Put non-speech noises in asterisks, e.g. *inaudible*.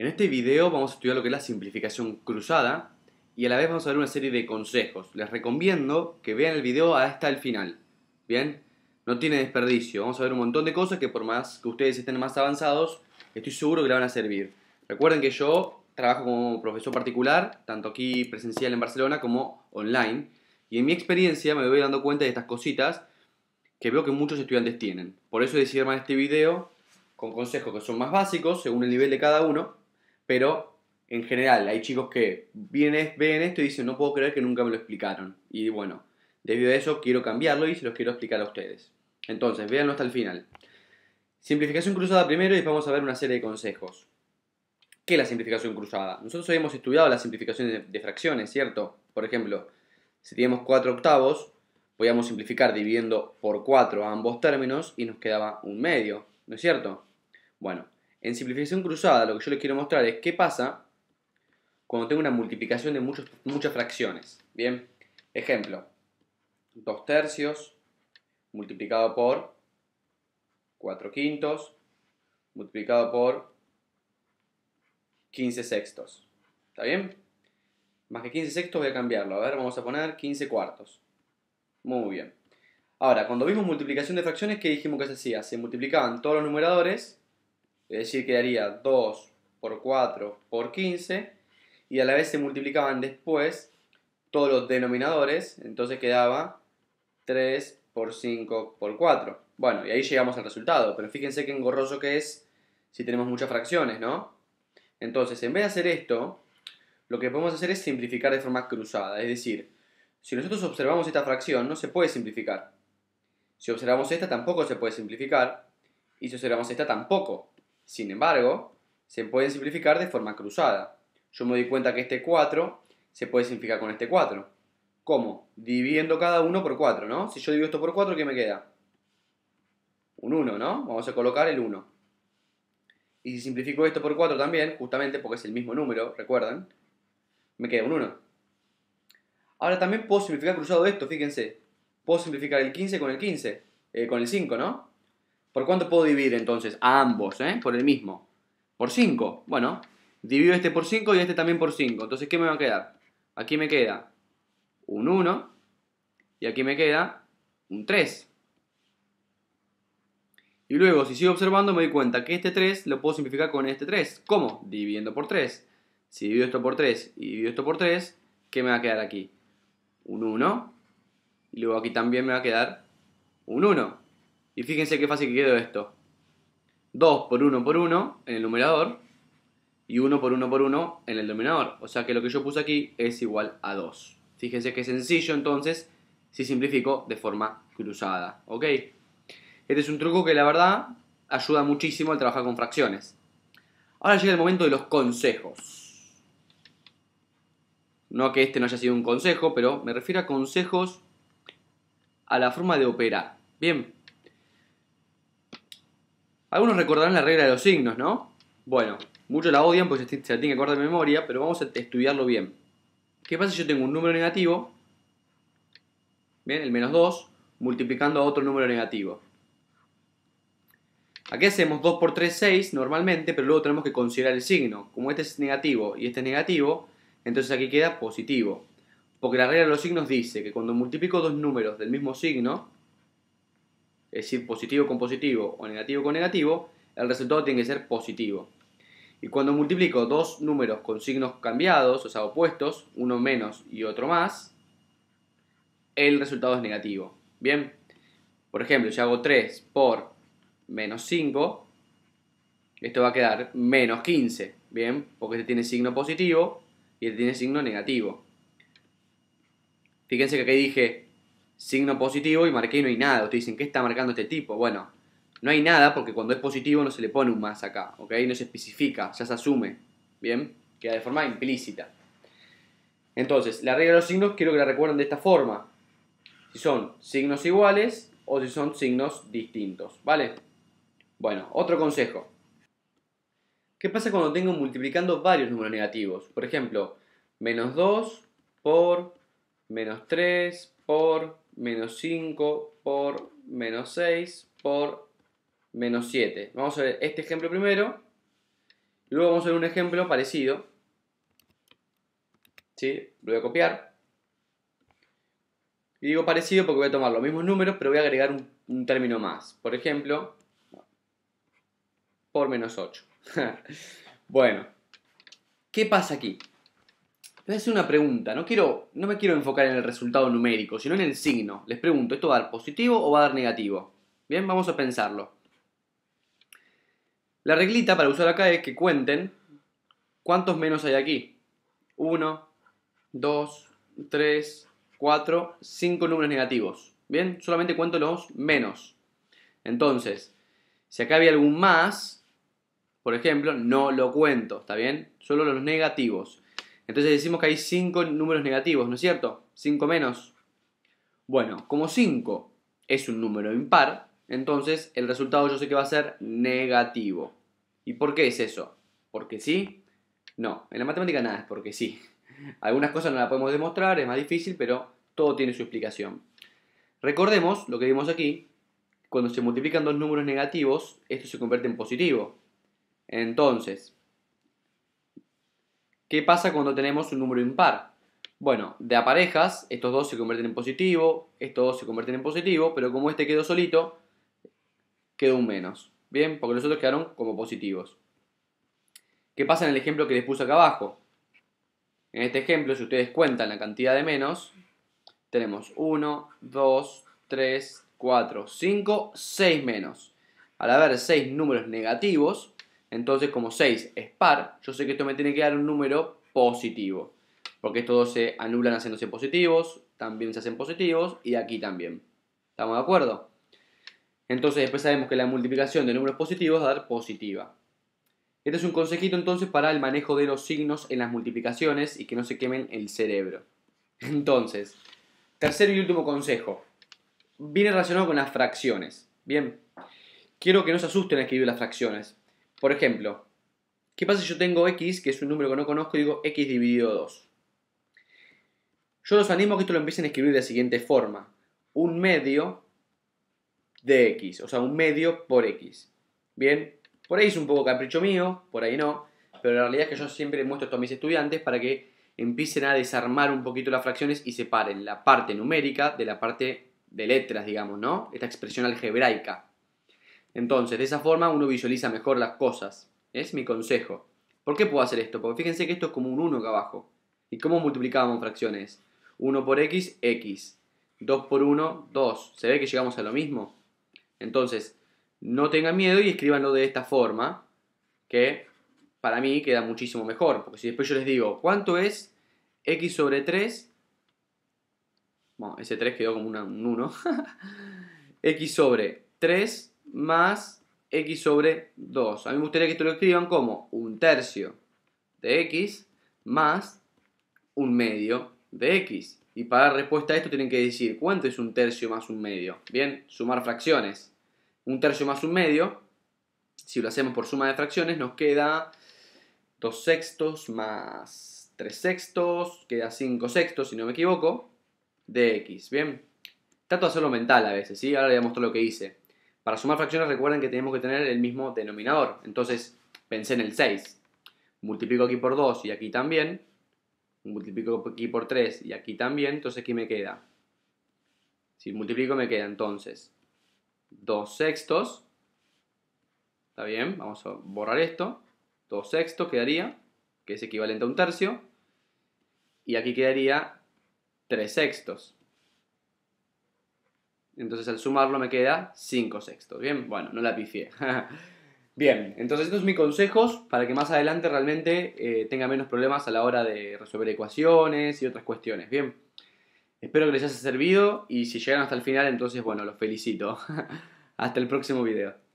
En este video vamos a estudiar lo que es la simplificación cruzada y a la vez vamos a ver una serie de consejos. Les recomiendo que vean el video hasta el final. ¿Bien? No tiene desperdicio. Vamos a ver un montón de cosas que por más que ustedes estén más avanzados, estoy seguro que le van a servir. Recuerden que yo trabajo como profesor particular, tanto aquí presencial en Barcelona como online. Y en mi experiencia me voy dando cuenta de estas cositas que veo que muchos estudiantes tienen. Por eso decidí armar este video con consejos que son más básicos según el nivel de cada uno pero en general hay chicos que vienen, ven esto y dicen, no puedo creer que nunca me lo explicaron. Y bueno, debido a eso quiero cambiarlo y se los quiero explicar a ustedes. Entonces, véanlo hasta el final. Simplificación cruzada primero y vamos a ver una serie de consejos. ¿Qué es la simplificación cruzada? Nosotros habíamos estudiado la simplificación de, fracciones, ¿cierto? Por ejemplo, si teníamos 4 octavos, podíamos simplificar dividiendo por 4 ambos términos y nos quedaba un medio, ¿no es cierto? Bueno, en simplificación cruzada lo que yo les quiero mostrar es qué pasa cuando tengo una multiplicación de muchas fracciones. Bien, ejemplo, 2 tercios multiplicado por 4 quintos multiplicado por 15 sextos. ¿Está bien? Más que 15 sextos voy a cambiarlo. A ver, vamos a poner 15 cuartos. Muy bien. Ahora, cuando vimos multiplicación de fracciones, ¿qué dijimos que se hacía? Se multiplicaban todos los numeradores es decir, quedaría 2 por 4 por 15, y a la vez se multiplicaban después todos los denominadores, entonces quedaba 3 por 5 por 4. Bueno, y ahí llegamos al resultado, pero fíjense qué engorroso que es si tenemos muchas fracciones, ¿no? Entonces, en vez de hacer esto, lo que podemos hacer es simplificar de forma cruzada, es decir, si nosotros observamos esta fracción, no se puede simplificar. Si observamos esta, tampoco se puede simplificar. Y si observamos esta, tampoco. Sin embargo, se pueden simplificar de forma cruzada. Yo me doy cuenta que este 4 se puede simplificar con este 4. ¿Cómo? Dividiendo cada uno por 4, ¿no? Si yo divido esto por 4, ¿qué me queda? Un 1, ¿no? Vamos a colocar el 1. Y si simplifico esto por 4 también, justamente porque es el mismo número, recuerdan, me queda un 1. Ahora también puedo simplificar cruzado esto, fíjense. Puedo simplificar el 15 con el 15, eh, con el 5, ¿no? ¿Por cuánto puedo dividir entonces? A ambos, eh? Por el mismo. Por 5. Bueno, divido este por 5 y este también por 5. Entonces, ¿qué me va a quedar? Aquí me queda un 1 y aquí me queda un 3. Y luego, si sigo observando, me doy cuenta que este 3 lo puedo simplificar con este 3. ¿Cómo? Dividiendo por 3. Si divido esto por 3 y divido esto por 3, ¿qué me va a quedar aquí? Un 1. Y luego aquí también me va a quedar un 1. Y fíjense qué fácil que quedó esto. 2 por 1 por 1 en el numerador y 1 por 1 por 1 en el denominador. O sea que lo que yo puse aquí es igual a 2. Fíjense que sencillo entonces si simplifico de forma cruzada. ¿Ok? Este es un truco que la verdad ayuda muchísimo al trabajar con fracciones. Ahora llega el momento de los consejos. No que este no haya sido un consejo, pero me refiero a consejos a la forma de operar. Bien, algunos recordarán la regla de los signos, ¿no? Bueno, muchos la odian porque se la tienen que acordar de memoria, pero vamos a estudiarlo bien. ¿Qué pasa si yo tengo un número negativo? Bien, el menos 2, multiplicando a otro número negativo. Aquí hacemos 2 por 3, 6 normalmente, pero luego tenemos que considerar el signo. Como este es negativo y este es negativo, entonces aquí queda positivo. Porque la regla de los signos dice que cuando multiplico dos números del mismo signo, es decir, positivo con positivo o negativo con negativo, el resultado tiene que ser positivo. Y cuando multiplico dos números con signos cambiados, o sea, opuestos, uno menos y otro más, el resultado es negativo. Bien, por ejemplo, si hago 3 por menos 5, esto va a quedar menos 15, bien, porque este tiene signo positivo y este tiene signo negativo. Fíjense que aquí dije signo positivo y marqué y no hay nada. Ustedes dicen, ¿qué está marcando este tipo? Bueno, no hay nada porque cuando es positivo no se le pone un más acá, ¿ok? No se especifica, ya se asume, ¿bien? Queda de forma implícita. Entonces, la regla de los signos quiero que la recuerden de esta forma. Si son signos iguales o si son signos distintos, ¿vale? Bueno, otro consejo. ¿Qué pasa cuando tengo multiplicando varios números negativos? Por ejemplo, menos 2 por menos 3 por menos 5 por menos 6 por menos 7. Vamos a ver este ejemplo primero. Luego vamos a ver un ejemplo parecido. ¿Sí? Lo voy a copiar. Y digo parecido porque voy a tomar los mismos números, pero voy a agregar un, un término más. Por ejemplo, por menos 8. *laughs* bueno, ¿qué pasa aquí? Les voy a hacer una pregunta, no, quiero, no me quiero enfocar en el resultado numérico, sino en el signo. Les pregunto, ¿esto va a dar positivo o va a dar negativo? Bien, vamos a pensarlo. La reglita para usar acá es que cuenten cuántos menos hay aquí. 1, 2, 3, 4, 5 números negativos. Bien, solamente cuento los menos. Entonces, si acá había algún más, por ejemplo, no lo cuento, ¿está bien? Solo los negativos. Entonces decimos que hay 5 números negativos, ¿no es cierto? 5 menos. Bueno, como 5 es un número impar, entonces el resultado yo sé que va a ser negativo. ¿Y por qué es eso? ¿Porque sí? No, en la matemática nada es porque sí. *laughs* Algunas cosas no las podemos demostrar, es más difícil, pero todo tiene su explicación. Recordemos lo que vimos aquí, cuando se multiplican dos números negativos, esto se convierte en positivo. Entonces, ¿Qué pasa cuando tenemos un número impar? Bueno, de a parejas, estos dos se convierten en positivo, estos dos se convierten en positivo, pero como este quedó solito, quedó un menos. Bien, porque los otros quedaron como positivos. ¿Qué pasa en el ejemplo que les puse acá abajo? En este ejemplo, si ustedes cuentan la cantidad de menos, tenemos 1, 2, 3, 4, 5, 6 menos. Al haber 6 números negativos, entonces, como 6 es par, yo sé que esto me tiene que dar un número positivo. Porque estos dos se anulan haciéndose positivos, también se hacen positivos y aquí también. ¿Estamos de acuerdo? Entonces después sabemos que la multiplicación de números positivos va a dar positiva. Este es un consejito entonces para el manejo de los signos en las multiplicaciones y que no se quemen el cerebro. Entonces, tercer y último consejo. Viene relacionado con las fracciones. Bien, quiero que no se asusten a escribir las fracciones, por ejemplo, ¿qué pasa si yo tengo x, que es un número que no conozco, y digo x dividido 2? Yo los animo a que esto lo empiecen a escribir de la siguiente forma. Un medio de x, o sea, un medio por x. Bien, por ahí es un poco capricho mío, por ahí no, pero la realidad es que yo siempre muestro esto a mis estudiantes para que empiecen a desarmar un poquito las fracciones y separen la parte numérica de la parte de letras, digamos, ¿no? Esta expresión algebraica. Entonces, de esa forma uno visualiza mejor las cosas. Es mi consejo. ¿Por qué puedo hacer esto? Porque fíjense que esto es como un 1 acá abajo. ¿Y cómo multiplicábamos fracciones? 1 por x, x. 2 por 1, 2. ¿Se ve que llegamos a lo mismo? Entonces, no tengan miedo y escríbanlo de esta forma, que para mí queda muchísimo mejor. Porque si después yo les digo, ¿cuánto es x sobre 3? Bueno, ese 3 quedó como un 1. *laughs* x sobre 3 más x sobre 2. A mí me gustaría que esto lo escriban como un tercio de x más un medio de x. Y para dar respuesta a esto tienen que decir cuánto es un tercio más un medio. Bien, sumar fracciones. Un tercio más un medio, si lo hacemos por suma de fracciones, nos queda 2 sextos más 3 sextos, queda 5 sextos, si no me equivoco, de x. Bien, trato de hacerlo mental a veces, ¿sí? Ahora le voy lo que hice. Para sumar fracciones recuerden que tenemos que tener el mismo denominador. Entonces pensé en el 6. Multiplico aquí por 2 y aquí también. Multiplico aquí por 3 y aquí también. Entonces aquí me queda. Si multiplico me queda entonces 2 sextos. ¿Está bien? Vamos a borrar esto. 2 sextos quedaría, que es equivalente a un tercio. Y aquí quedaría 3 sextos. Entonces al sumarlo me queda 5 sextos. Bien, bueno, no la pifié. *laughs* Bien, entonces estos son mis consejos para que más adelante realmente eh, tenga menos problemas a la hora de resolver ecuaciones y otras cuestiones. Bien, espero que les haya servido y si llegan hasta el final, entonces bueno, los felicito. *laughs* hasta el próximo video.